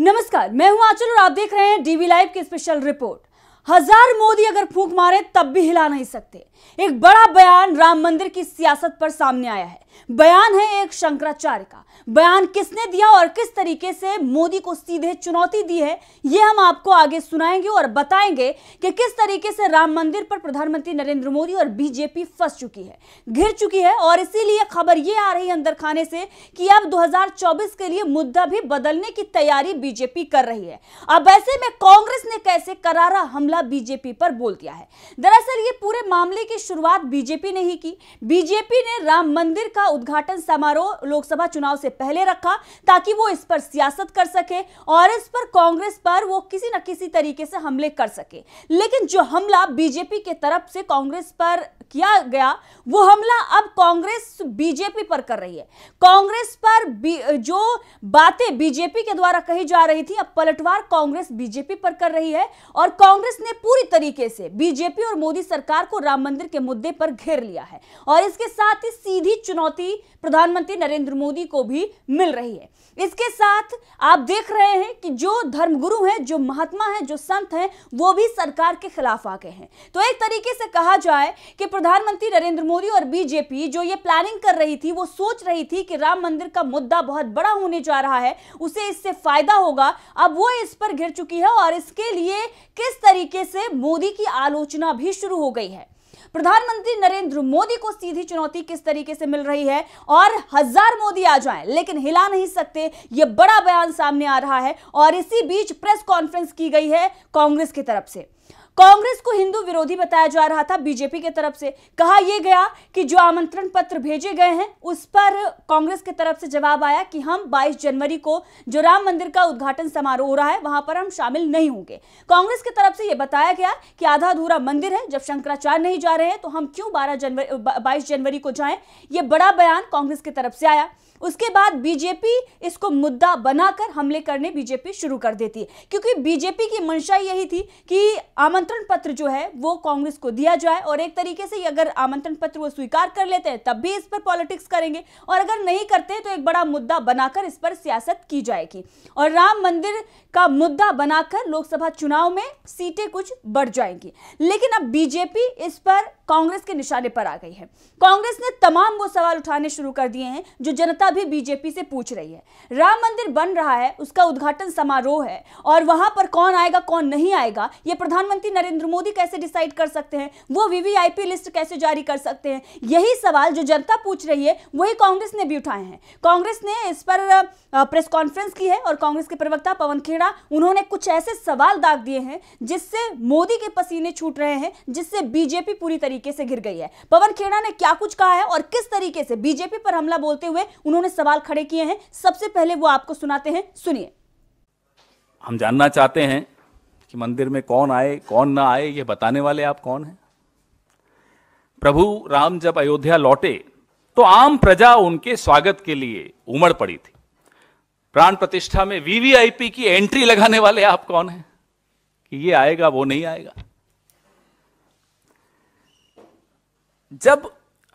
नमस्कार मैं हूं आंचल और आप देख रहे हैं डीवी लाइव की स्पेशल रिपोर्ट हजार मोदी अगर फूक मारे तब भी हिला नहीं सकते एक बड़ा बयान राम मंदिर की सियासत पर सामने आया है बयान है एक शंकराचार्य का बयान किसने दिया और किस तरीके से मोदी को सीधे चुनौती दी है यह हम आपको आगे सुनाएंगे और बताएंगे कि किस तरीके से राम मंदिर पर प्रधानमंत्री नरेंद्र मोदी और बीजेपी फंस चुकी है घिर चुकी है और इसीलिए खबर यह आ रही है अंदर खाने से कि अब 2024 के लिए मुद्दा भी बदलने की तैयारी बीजेपी कर रही है अब ऐसे में कांग्रेस ने कैसे करारा हमला हमला बीजेपी पर बोल दिया है दरअसल ये पूरे मामले की शुरुआत बीजेपी ने ही की बीजेपी ने राम मंदिर का उद्घाटन समारोह लोकसभा चुनाव से पहले रखा ताकि वो इस पर सियासत कर सके और इस पर कांग्रेस पर वो किसी न किसी तरीके से हमले कर सके लेकिन जो हमला बीजेपी के तरफ से कांग्रेस पर किया गया वो हमला अब कांग्रेस बीजेपी पर कर रही है कांग्रेस पर जो बातें बीजेपी के द्वारा कही जा रही थी अब पलटवार कांग्रेस बीजेपी पर कर रही है और कांग्रेस उसने पूरी तरीके से बीजेपी और मोदी सरकार को राम मंदिर के मुद्दे पर घेर लिया है और इसके साथ ही सीधी चुनौती प्रधानमंत्री नरेंद्र मोदी को भी मिल रही है इसके साथ आप देख रहे हैं कि जो धर्मगुरु हैं जो महात्मा हैं जो संत हैं वो भी सरकार के खिलाफ आ गए हैं तो एक तरीके से कहा जाए कि प्रधानमंत्री नरेंद्र मोदी और बीजेपी जो ये प्लानिंग कर रही थी वो सोच रही थी कि राम मंदिर का मुद्दा बहुत बड़ा होने जा रहा है उसे इससे फायदा होगा अब वो इस पर घिर चुकी है और इसके लिए किस तरीके तरीके से मोदी की आलोचना भी शुरू हो गई है प्रधानमंत्री नरेंद्र मोदी को सीधी चुनौती किस तरीके से मिल रही है और हजार मोदी आ जाएं लेकिन हिला नहीं सकते ये बड़ा बयान सामने आ रहा है और इसी बीच प्रेस कॉन्फ्रेंस की गई है कांग्रेस की तरफ से कांग्रेस को हिंदू विरोधी बताया जा रहा था बीजेपी के तरफ से कहा यह गया कि जो आमंत्रण पत्र भेजे गए हैं उस पर कांग्रेस की तरफ से जवाब आया कि हम 22 जनवरी को जो राम मंदिर का उद्घाटन समारोह हो रहा है वहां पर हम शामिल नहीं होंगे कांग्रेस की तरफ से यह बताया गया कि आधा अधूरा मंदिर है जब शंकराचार्य नहीं जा रहे हैं तो हम क्यों बारह जनवरी बाईस जनवरी को जाए यह बड़ा बयान कांग्रेस की तरफ से आया उसके बाद बीजेपी इसको मुद्दा बनाकर हमले करने बीजेपी शुरू कर देती है क्योंकि बीजेपी की मंशा यही थी कि आमंत्रण पत्र जो है वो कांग्रेस को दिया जाए और एक तरीके से अगर आमंत्रण पत्र वो स्वीकार कर लेते हैं तब भी इस पर पॉलिटिक्स करेंगे और अगर नहीं करते तो एक बड़ा मुद्दा बनाकर इस पर सियासत की जाएगी और राम मंदिर का मुद्दा बनाकर लोकसभा चुनाव में सीटें कुछ बढ़ जाएंगी लेकिन अब बीजेपी इस पर कांग्रेस के निशाने पर आ गई है कांग्रेस ने तमाम वो सवाल उठाने शुरू कर दिए हैं जो जनता जनता भी बीजेपी से पूछ रही है राम मंदिर बन रहा है उसका उद्घाटन समारोह है और वहां पर कौन आएगा कौन नहीं आएगा ये प्रधानमंत्री नरेंद्र मोदी कैसे डिसाइड कर सकते हैं वो वीवीआईपी लिस्ट कैसे जारी कर सकते हैं यही सवाल जो जनता पूछ रही है वही कांग्रेस ने भी उठाए हैं कांग्रेस ने इस पर प्रेस कॉन्फ्रेंस की है और कांग्रेस के प्रवक्ता पवन खेड़ा उन्होंने कुछ ऐसे सवाल दाग दिए हैं जिससे मोदी के पसीने छूट रहे हैं जिससे बीजेपी पूरी तरीके से घिर गई है पवन खेड़ा ने क्या कुछ कहा है और किस तरीके से बीजेपी पर हमला बोलते हुए उन्होंने उन्होंने सवाल खड़े किए हैं सबसे पहले वो आपको सुनाते हैं सुनिए हम जानना चाहते हैं कि मंदिर में कौन आए कौन ना आए ये बताने वाले आप कौन हैं प्रभु राम जब अयोध्या लौटे तो आम प्रजा उनके स्वागत के लिए उमड़ पड़ी थी प्राण प्रतिष्ठा में वीवीआईपी की एंट्री लगाने वाले आप कौन हैं कि ये आएगा वो नहीं आएगा जब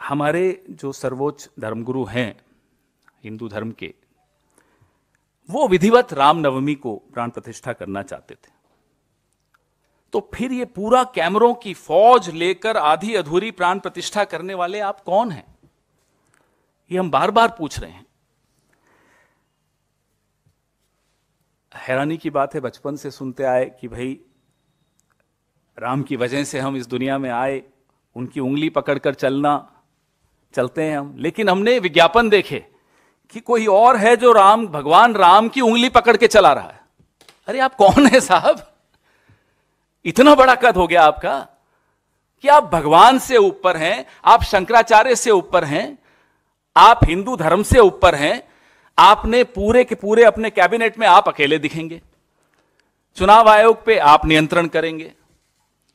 हमारे जो सर्वोच्च धर्मगुरु हैं हिंदू धर्म के वो विधिवत रामनवमी को प्राण प्रतिष्ठा करना चाहते थे तो फिर ये पूरा कैमरों की फौज लेकर आधी अधूरी प्राण प्रतिष्ठा करने वाले आप कौन हैं ये हम बार बार पूछ रहे हैं हैरानी की बात है बचपन से सुनते आए कि भाई राम की वजह से हम इस दुनिया में आए उनकी उंगली पकड़कर चलना चलते हैं हम लेकिन हमने विज्ञापन देखे कि कोई और है जो राम भगवान राम की उंगली पकड़ के चला रहा है अरे आप कौन है साहब इतना बड़ा कद हो गया आपका कि आप भगवान से ऊपर हैं आप शंकराचार्य से ऊपर हैं आप हिंदू धर्म से ऊपर हैं आपने पूरे के पूरे अपने कैबिनेट में आप अकेले दिखेंगे चुनाव आयोग पे आप नियंत्रण करेंगे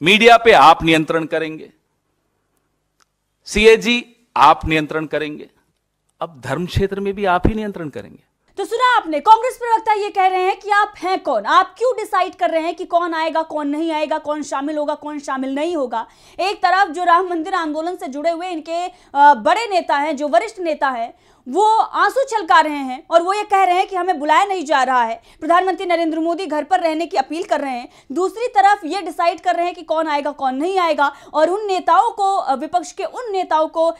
मीडिया पे आप नियंत्रण करेंगे सीएजी आप नियंत्रण करेंगे अब धर्म क्षेत्र में भी आप ही नियंत्रण करेंगे तो सुना आपने कांग्रेस प्रवक्ता ये कह रहे हैं कि आप हैं कौन आप क्यों डिसाइड कर रहे हैं कि कौन आएगा कौन नहीं आएगा कौन शामिल होगा कौन शामिल नहीं होगा एक तरफ जो राम मंदिर आंदोलन से जुड़े हुए इनके बड़े नेता हैं जो वरिष्ठ नेता हैं वो आंसू छलका रहे हैं और वो ये कह रहे हैं कि हमें बुलाया नहीं जा रहा है प्रधानमंत्री नरेंद्र मोदी घर पर रहने की अपील कर रहे हैं दूसरी तरफ ये डिसाइड कर रहे हैं कि कौन आएगा कौन नहीं आएगा और उन नेताओं को विपक्ष के उन नेताओं को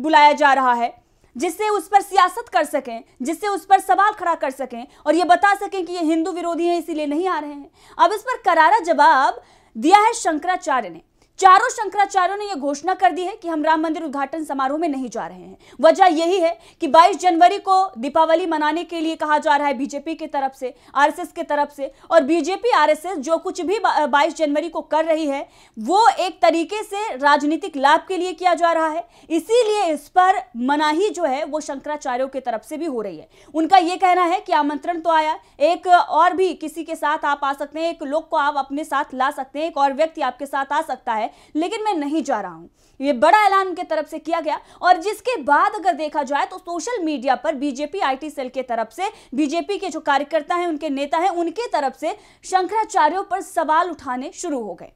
बुलाया जा रहा है जिससे उस पर सियासत कर सकें जिससे उस पर सवाल खड़ा कर सकें और ये बता सकें कि ये हिंदू विरोधी हैं इसीलिए नहीं आ रहे हैं अब इस पर करारा जवाब दिया है शंकराचार्य ने चारों शंकराचार्यों ने यह घोषणा कर दी है कि हम राम मंदिर उद्घाटन समारोह में नहीं जा रहे हैं वजह यही है कि 22 जनवरी को दीपावली मनाने के लिए कहा जा रहा है बीजेपी की तरफ से आरएसएस की तरफ से और बीजेपी आरएसएस जो कुछ भी 22 जनवरी को कर रही है वो एक तरीके से राजनीतिक लाभ के लिए किया जा रहा है इसीलिए इस पर मनाही जो है वो शंकराचार्यों की तरफ से भी हो रही है उनका यह कहना है कि आमंत्रण तो आया एक और भी किसी के साथ आप आ सकते हैं एक लोग को आप अपने साथ ला सकते हैं एक और व्यक्ति आपके साथ आ सकता है है लेकिन मैं नहीं जा रहा हूं ये बड़ा ऐलान उनके तरफ से किया गया और जिसके बाद अगर देखा जाए तो सोशल मीडिया पर बीजेपी आईटी सेल के तरफ से बीजेपी के जो कार्यकर्ता हैं उनके नेता हैं उनके तरफ से शंकराचार्यों पर सवाल उठाने शुरू हो गए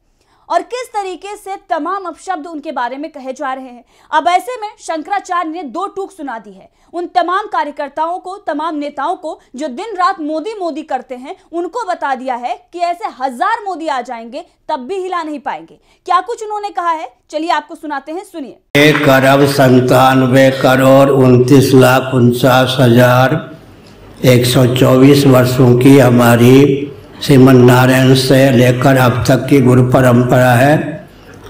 और किस तरीके से तमाम अपशब्द उनके बारे में कहे जा रहे हैं अब ऐसे में शंकराचार्य ने दो टूक सुना दी है उन तमाम कार्यकर्ताओं को तमाम नेताओं को जो दिन रात मोदी मोदी करते हैं उनको बता दिया है कि ऐसे हजार मोदी आ जाएंगे तब भी हिला नहीं पाएंगे क्या कुछ उन्होंने कहा है चलिए आपको सुनाते हैं सुनिए एक अरब संतानवे करोड़ उनतीस लाख उनचास हजार एक सौ चौबीस वर्षों की हमारी श्रीमद नारायण से लेकर अब तक की गुरु परंपरा है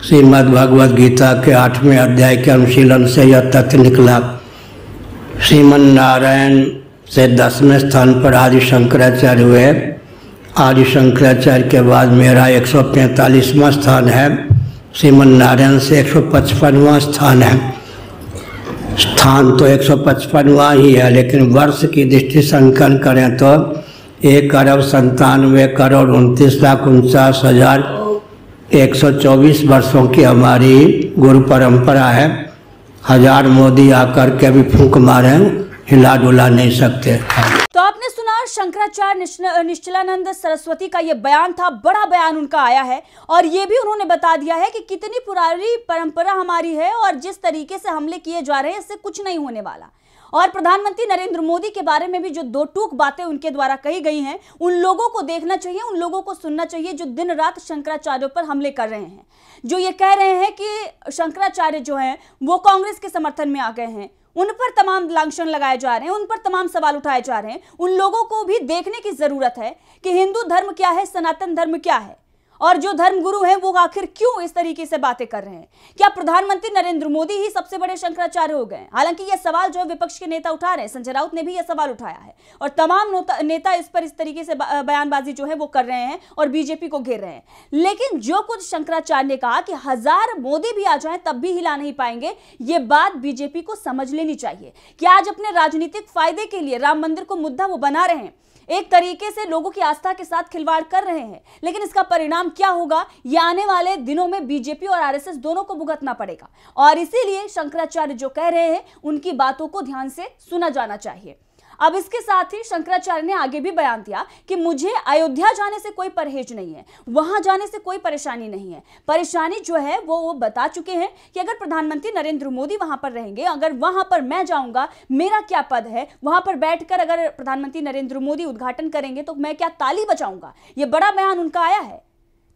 श्रीमद् भगवद गीता के आठवें अध्याय के अनुशीलन से यह तथ्य निकला श्रीमन नारायण से दसवें स्थान पर आदि शंकराचार्य हुए आदि शंकराचार्य के बाद मेरा एक सौ स्थान है श्रीमन नारायण से एक सौ पचपनवा स्थान है स्थान तो एक सौ पचपनवा ही है लेकिन वर्ष की दृष्टि संकलन करें तो एक अरब संतानवे करोड़ उनतीस लाख उनचास हज़ार एक सौ चौबीस वर्षों की हमारी गुरु परंपरा है हजार मोदी आकर के भी फूक मारे हिला डुला नहीं सकते तो आपने सुना शंकराचार्य निश्चलानंद सरस्वती का ये बयान था बड़ा बयान उनका आया है और ये भी उन्होंने बता दिया है कि कितनी पुरानी परंपरा हमारी है और जिस तरीके से हमले किए जा रहे हैं इससे कुछ नहीं होने वाला और प्रधानमंत्री नरेंद्र मोदी के बारे में भी जो दो टूक बातें उनके द्वारा कही गई हैं उन लोगों को देखना चाहिए उन लोगों को सुनना चाहिए जो दिन रात शंकराचार्यों पर हमले कर रहे हैं जो ये कह रहे हैं कि शंकराचार्य जो हैं वो कांग्रेस के समर्थन में आ गए हैं उन पर तमाम लांछन लगाए जा रहे हैं उन पर तमाम सवाल उठाए जा रहे हैं उन लोगों को भी देखने की जरूरत है कि हिंदू धर्म क्या है सनातन धर्म क्या है और जो धर्मगुरु हैं वो आखिर क्यों इस तरीके से बातें कर रहे हैं क्या प्रधानमंत्री नरेंद्र मोदी ही सबसे बड़े शंकराचार्य हो गए हालांकि यह सवाल जो है विपक्ष के नेता उठा रहे हैं संजय राउत ने भी यह सवाल उठाया है और तमाम नेता इस पर इस तरीके से बयानबाजी जो है वो कर रहे हैं और बीजेपी को घेर रहे हैं लेकिन जो कुछ शंकराचार्य ने कहा कि हजार मोदी भी आ जाए तब भी हिला नहीं पाएंगे ये बात बीजेपी को समझ लेनी चाहिए कि आज अपने राजनीतिक फायदे के लिए राम मंदिर को मुद्दा वो बना रहे हैं एक तरीके से लोगों की आस्था के साथ खिलवाड़ कर रहे हैं लेकिन इसका परिणाम क्या होगा यह आने वाले दिनों में बीजेपी और आरएसएस दोनों को भुगतना पड़ेगा और इसीलिए शंकराचार्य जो कह रहे हैं उनकी बातों को ध्यान से सुना जाना चाहिए अब इसके साथ ही शंकराचार्य ने आगे भी बयान दिया कि मुझे अयोध्या जाने से कोई परहेज नहीं है वहां जाने से कोई परेशानी नहीं है परेशानी जो है वो वो बता चुके हैं कि अगर प्रधानमंत्री नरेंद्र मोदी वहां पर रहेंगे अगर वहां पर मैं जाऊंगा मेरा क्या पद है वहां पर बैठकर अगर प्रधानमंत्री नरेंद्र मोदी उद्घाटन करेंगे तो मैं क्या ताली बचाऊंगा ये बड़ा बयान उनका आया है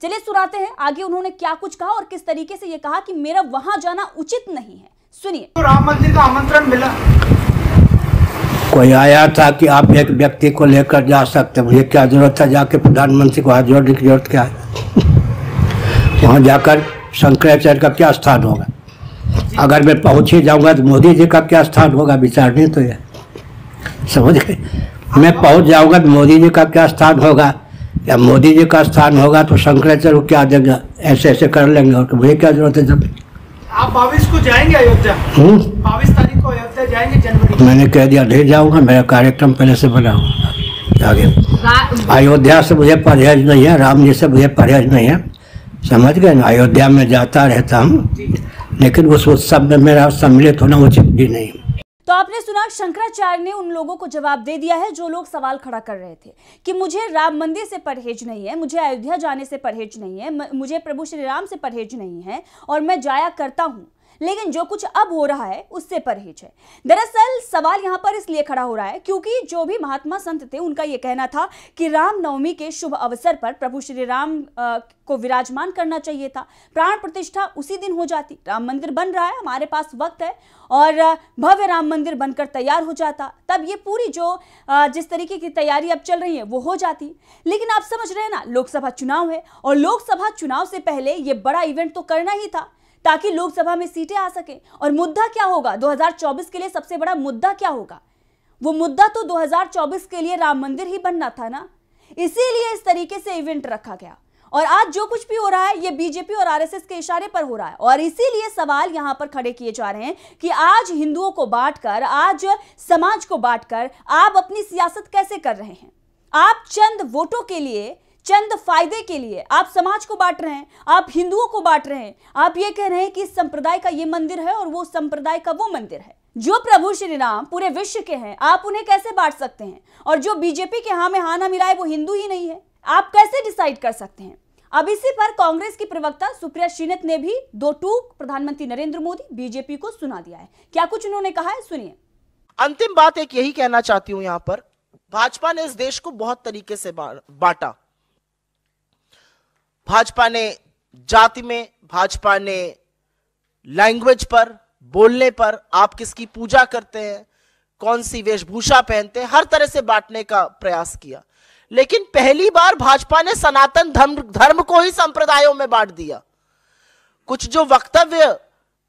चलिए सुनाते हैं आगे उन्होंने क्या कुछ कहा और किस तरीके से ये कहा कि मेरा वहां जाना उचित नहीं है सुनिए तो राम मंदिर का आमंत्रण मिला कोई आया था कि आप एक व्यक्ति को लेकर जा सकते मुझे क्या जरूरत है जाके प्रधानमंत्री को हाथ जोड़ने की जरूरत क्या है वहाँ जाकर शंकराचार्य का क्या स्थान होगा अगर मैं पहुँच ही जाऊँगा तो मोदी जी का क्या स्थान होगा विचार नहीं तो यह समझ गए मैं पहुँच जाऊँगा तो मोदी जी का क्या स्थान होगा या मोदी जी का स्थान होगा तो शंकराचार्य को क्या देगा ऐसे ऐसे कर लेंगे और मुझे क्या जरूरत है जब आप बाविस को जाएंगे अयोध्या हम्म। मैंने कह दिया नहीं जाऊंगा मेरा कार्यक्रम पहले से बना हुआ आगे अयोध्या से मुझे परहेज नहीं है राम जी से मुझे परहेज नहीं है समझ गए ना अयोध्या में जाता रहता हूँ लेकिन उस उत्सव में मेरा सम्मिलित होना उचित भी नहीं तो आपने सुना शंकराचार्य ने उन लोगों को जवाब दे दिया है जो लोग सवाल खड़ा कर रहे थे कि मुझे राम मंदिर से परहेज नहीं है मुझे अयोध्या जाने से परहेज नहीं है मुझे प्रभु श्री राम से परहेज नहीं है और मैं जाया करता हूँ लेकिन जो कुछ अब हो रहा है उससे परहेज है दरअसल सवाल यहां पर इसलिए खड़ा हो रहा है क्योंकि जो भी महात्मा संत थे उनका यह कहना था कि रामनवमी के शुभ अवसर पर प्रभु श्री राम को विराजमान करना चाहिए था प्राण प्रतिष्ठा उसी दिन हो जाती राम मंदिर बन रहा है हमारे पास वक्त है और भव्य राम मंदिर बनकर तैयार हो जाता तब ये पूरी जो जिस तरीके की तैयारी अब चल रही है वो हो जाती लेकिन आप समझ रहे हैं ना लोकसभा चुनाव है और लोकसभा चुनाव से पहले ये बड़ा इवेंट तो करना ही था ताकि लोकसभा में सीटें आ सके और मुद्दा क्या होगा 2024 के लिए सबसे बड़ा मुद्दा क्या होगा वो मुद्दा तो 2024 के लिए राम मंदिर ही बनना था ना इसीलिए इस तरीके से इवेंट रखा गया और आज जो कुछ भी हो रहा है ये बीजेपी और आरएसएस के इशारे पर हो रहा है और इसीलिए सवाल यहां पर खड़े किए जा रहे हैं कि आज हिंदुओं को बांटकर आज समाज को बांटकर आप अपनी सियासत कैसे कर रहे हैं आप चंद वोटों के लिए चंद फायदे के लिए आप समाज को बांट रहे हैं आप हिंदुओं को बांट रहे हैं आप ये कह रहे हैं कि इस संप्रदाय का ये मंदिर है और वो संप्रदाय का वो मंदिर है जो प्रभु श्री राम पूरे विश्व के हैं आप उन्हें कैसे बांट सकते हैं और जो बीजेपी के हाँ में हाना मिला है वो हिंदू ही नहीं है आप कैसे डिसाइड कर सकते हैं अब इसी पर कांग्रेस की प्रवक्ता सुप्रिया शीनत ने भी दो टूक प्रधानमंत्री नरेंद्र मोदी बीजेपी को सुना दिया है क्या कुछ उन्होंने कहा है सुनिए अंतिम बात एक यही कहना चाहती हूँ यहाँ पर भाजपा ने इस देश को बहुत तरीके से बांटा भाजपा ने जाति में भाजपा ने लैंग्वेज पर बोलने पर आप किसकी पूजा करते हैं कौन सी वेशभूषा पहनते हैं हर तरह से बांटने का प्रयास किया लेकिन पहली बार भाजपा ने सनातन धर्म धर्म को ही संप्रदायों में बांट दिया कुछ जो वक्तव्य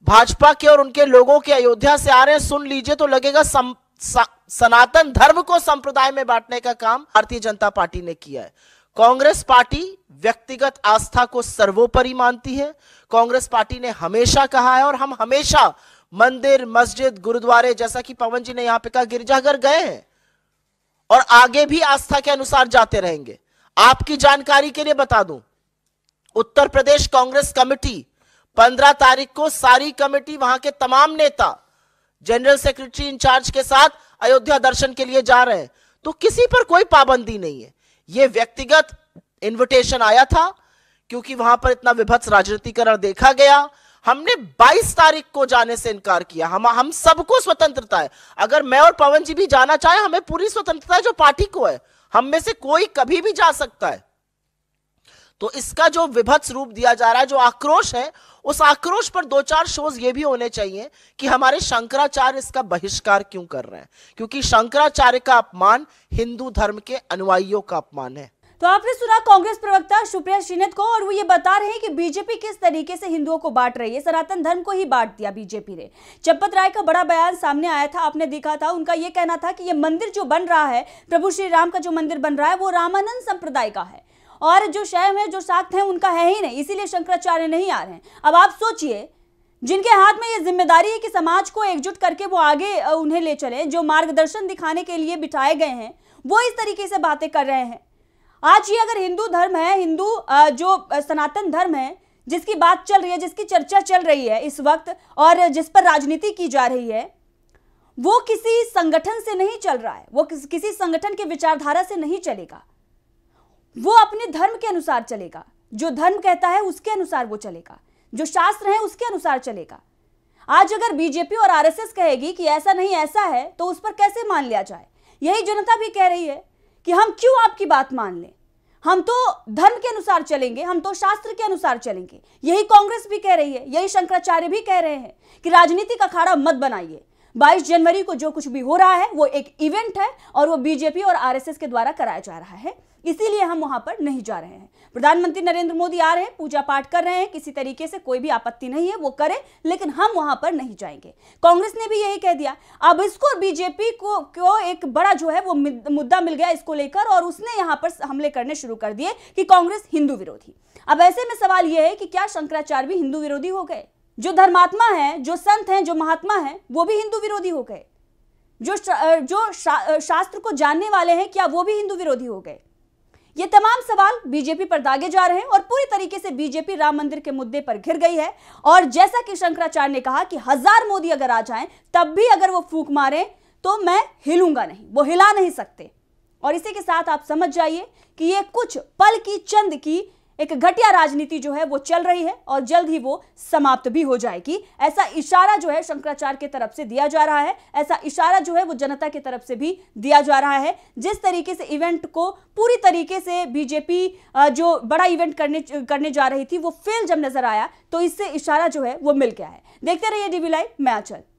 भाजपा के और उनके लोगों के अयोध्या से आ रहे हैं सुन लीजिए तो लगेगा सम, स, सनातन धर्म को संप्रदाय में बांटने का काम भारतीय जनता पार्टी ने किया है कांग्रेस पार्टी व्यक्तिगत आस्था को सर्वोपरि मानती है कांग्रेस पार्टी ने हमेशा कहा है और हम हमेशा मंदिर मस्जिद गुरुद्वारे जैसा कि पवन जी ने यहां पे कहा गिरजाघर गए हैं और आगे भी आस्था के अनुसार जाते रहेंगे आपकी जानकारी के लिए बता दूं उत्तर प्रदेश कांग्रेस कमेटी 15 तारीख को सारी कमेटी वहां के तमाम नेता जनरल सेक्रेटरी इंचार्ज के साथ अयोध्या दर्शन के लिए जा रहे हैं तो किसी पर कोई पाबंदी नहीं है ये व्यक्तिगत इनविटेशन आया था क्योंकि वहां पर इतना विभत्स राजनीतिकरण देखा गया हमने 22 तारीख को जाने से इनकार किया हम हम सबको स्वतंत्रता है अगर मैं और पवन जी भी जाना चाहे हमें पूरी स्वतंत्रता है जो पार्टी को है हम में से कोई कभी भी जा सकता है तो इसका जो विभत्स रूप दिया जा रहा है जो आक्रोश है उस आक्रोश पर दो चार शोज ये भी होने चाहिए कि हमारे शंकराचार्य इसका बहिष्कार क्यों कर रहे हैं क्योंकि शंकराचार्य का अपमान हिंदू धर्म के अनुयायियों का अपमान है तो आपने सुना कांग्रेस प्रवक्ता सुप्रिया श्रीनेत को और वो ये बता रहे हैं कि बीजेपी किस तरीके से हिंदुओं को बांट रही है सनातन धर्म को ही बांट दिया बीजेपी ने चंपत राय का बड़ा बयान सामने आया था आपने देखा था उनका ये कहना था कि ये मंदिर जो बन रहा है प्रभु श्री राम का जो मंदिर बन रहा है वो रामानंद संप्रदाय का है और जो शैव है जो साक्त है उनका है ही नहीं इसीलिए शंकराचार्य नहीं आ रहे हैं अब आप सोचिए जिनके हाथ में ये जिम्मेदारी है कि समाज को एकजुट करके वो आगे उन्हें ले चले जो मार्गदर्शन दिखाने के लिए बिठाए गए हैं वो इस तरीके से बातें कर रहे हैं आज ये अगर हिंदू धर्म है हिंदू जो सनातन धर्म है जिसकी बात चल रही है जिसकी चर्चा चल रही है इस वक्त और जिस पर राजनीति की जा रही है वो किसी संगठन से नहीं चल रहा है वो किसी संगठन के विचारधारा से नहीं चलेगा वो अपने धर्म के अनुसार चलेगा जो धर्म कहता है उसके अनुसार वो चलेगा जो शास्त्र है उसके अनुसार चलेगा आज अगर बीजेपी और आरएसएस कहेगी कि ऐसा नहीं ऐसा है तो उस पर कैसे मान लिया जाए यही जनता भी कह रही है कि हम क्यों आपकी बात मान लें हम तो धर्म के अनुसार चलेंगे हम तो शास्त्र के अनुसार चलेंगे यही कांग्रेस भी कह रही है यही शंकराचार्य भी कह रहे हैं कि राजनीति का अखाड़ा मत बनाइए 22 जनवरी को जो कुछ भी हो रहा है वो एक इवेंट है और वो बीजेपी और आरएसएस के द्वारा कराया जा रहा है इसीलिए हम वहां पर नहीं जा रहे हैं प्रधानमंत्री नरेंद्र मोदी आ रहे हैं पूजा पाठ कर रहे हैं किसी तरीके से कोई भी आपत्ति नहीं है वो करें लेकिन हम वहां पर नहीं जाएंगे कांग्रेस ने भी यही कह दिया अब इसको बीजेपी को क्यों एक बड़ा जो है वो मुद्दा मिल गया इसको लेकर और उसने यहां पर हमले करने शुरू कर दिए कि कांग्रेस हिंदू विरोधी अब ऐसे में सवाल यह है कि क्या शंकराचार्य भी हिंदू विरोधी हो गए जो धर्मात्मा है जो संत हैं जो महात्मा है वो भी हिंदू विरोधी हो गए जो जो शा, शास्त्र को जानने वाले हैं क्या वो भी हिंदू विरोधी हो गए ये तमाम सवाल बीजेपी पर दागे जा रहे हैं और पूरी तरीके से बीजेपी राम मंदिर के मुद्दे पर घिर गई है और जैसा कि शंकराचार्य ने कहा कि हजार मोदी अगर आ जाए तब भी अगर वो फूक मारे तो मैं हिलूंगा नहीं वो हिला नहीं सकते और इसी के साथ आप समझ जाइए कि ये कुछ पल की चंद की एक घटिया राजनीति जो है वो चल रही है और जल्द ही वो समाप्त भी हो जाएगी ऐसा इशारा जो है शंकराचार्य के तरफ से दिया जा रहा है ऐसा इशारा जो है वो जनता की तरफ से भी दिया जा रहा है जिस तरीके से इवेंट को पूरी तरीके से बीजेपी जो बड़ा इवेंट करने करने जा रही थी वो फेल जब नजर आया तो इससे इशारा जो है वो मिल गया है देखते रहिए डीवी लाइव मैं आचल